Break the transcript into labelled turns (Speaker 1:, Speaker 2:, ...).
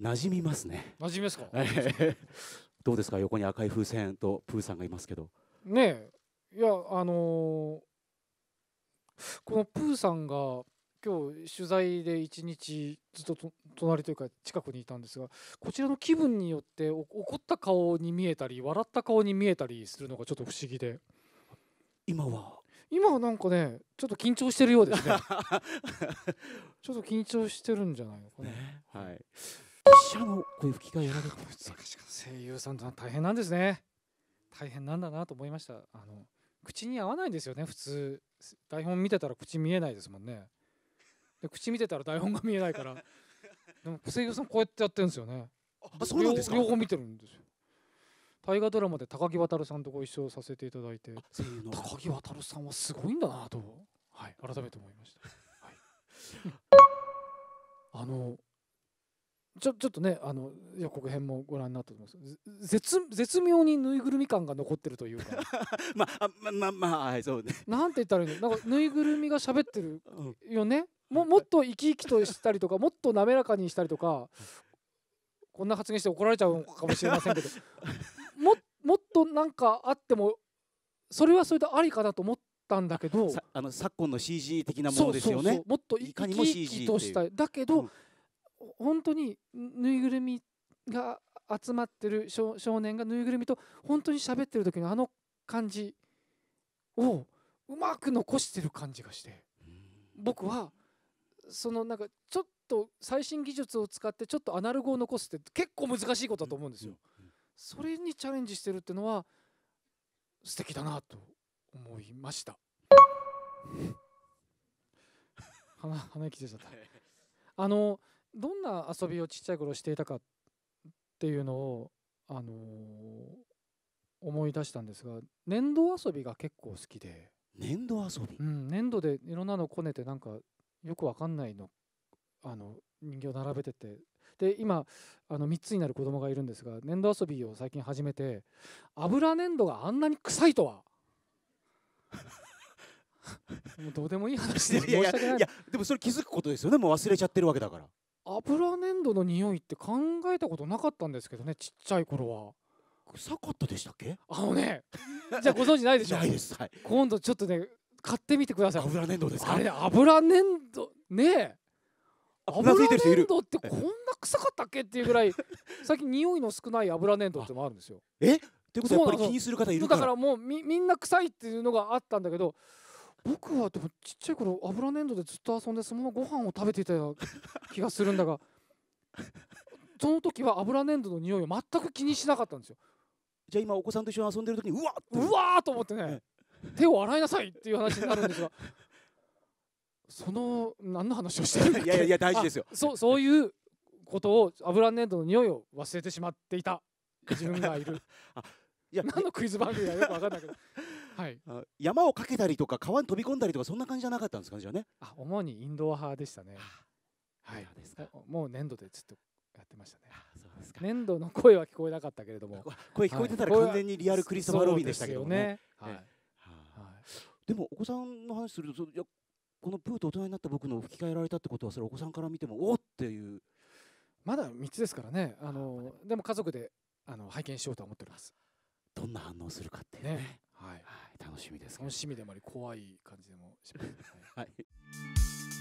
Speaker 1: 馴染みますね。馴染みますか。どうですか横に赤い風船とプーさんがいますけど。ねえいやあのー、このプーさんが今日取材で一日ずっと隣というか近くにいたんですがこちらの気分によって怒った顔に見えたり笑った顔に見えたりするのがちょっと不思議で今は今はなんかねちょっと緊張してるようですね ちょっと緊張してるんじゃないのかな、ね、はい者の声吹きがやられて声優さんと大変なんですね大変なんだなと思いましたあの口に合わないんですよね普通台本見てたら口見えないですもんねで口見てたら台本が見えないからでも声優さんこうやってやってるんですよねあそうなんですか両方見てるんですよ大河ドラマで高木渉さんとご一緒させていただいて高木渉さんはすごいんだなと、はい、改めて思いました、はい、あのちょちょっとねあの予告編もご覧になったと思います絶絶妙にぬいぐるみ感が残ってるというか まあまあまあ、まあ、はいそうね なんて言ったらいいのなんかぬいぐるみが喋ってるよね、うん、ももっと生き生きとしたりとかもっと滑らかにしたりとかこんな発言して怒られちゃうかもしれませんけどももっとなんかあってもそれはそれでありかなと思ったんだけどあの昨今の CG 的なものですよねもっと生き生きとしただけど、うん本当にぬいぐるみが集まってる少年がぬいぐるみと本当に喋ってる時のあの感じをうまく残してる感じがして僕はそのなんかちょっと最新技術を使ってちょっとアナログを残すって結構難しいことだと思うんですよ。それにチャレンジしてるってのは素敵だなと思いました。鼻鼻息出ちゃった。あのどんな遊びをちっちゃい頃していたかっていうのを、あのー、思い出したんですが粘土遊びが結構好きで粘土遊び、うん、粘土でいろんなのこねてなんかよくわかんないのあの人形並べててで今あの3つになる子供がいるんですが粘土遊びを最近始めて油粘土があんなに臭いとは もうどうでもいい話でいやいやいやでもそれ気づくことですよねもう忘れちゃってるわけだから油粘土の匂いって考えたことなかったんですけどねちっちゃい頃は。臭かったでしたっけあのね じゃあご存知ないでしょないです、はい、今度ちょっとね買ってみてください油粘土ですかあれ油粘土ねえ油粘土ってこんな臭かったっけっていうぐらい最近匂いの少ない油粘土ってのもあるんですよえってことはやっぱり気にする方いるからだからもうみみんな臭いっていうのがあったんだけど僕はでもちっちゃい頃油粘土でずっと遊んでそのままご飯を食べていたような 気がするんだがその時は油粘土の匂いを全く気にしなかったんですよじゃあ今お子さんと一緒に遊んでる時にうわっうわーと思ってね手を洗いなさいっていう話になるんですがその何の話をしてるんだっけいやいや大事ですよそそういうことを油粘土の匂いを忘れてしまっていた自分がいる あいや何のクイズ番組だよく分かんないけどはい、山をかけたりとか川に飛び込んだりとかそんな感じじゃなかったんですかじゃあねあ主にインドア派でしたね、はい、もう粘土でちょっとやってましたねそうですか粘土の声は聞こえなかったけれども声聞こえてたら完全にリアルクリスマロビーでしたけどねはい、でもお子さんの話するといやこのプーと大人になった僕の吹き替えられたってことはそれお子さんから見てもおっていうまだ3つですからねあのでも家族であの拝見しようと思っておりますどんな反応するかってねしみです楽しみでもあり怖い感じでもします、ははい